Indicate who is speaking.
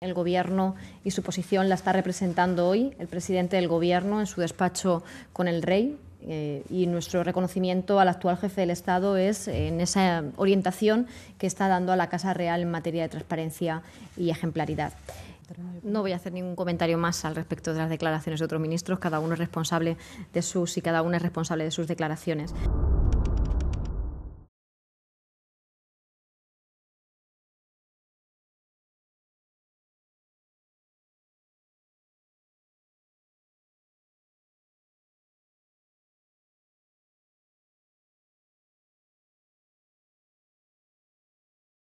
Speaker 1: El Gobierno y su posición la está representando hoy el presidente del Gobierno en su despacho con el Rey. Eh, y nuestro reconocimiento al actual jefe del Estado es eh, en esa orientación que está dando a la Casa Real en materia de transparencia y ejemplaridad. No voy a hacer ningún comentario más al respecto de las declaraciones de otros ministros. Cada uno es responsable de sus y cada uno es responsable de sus declaraciones.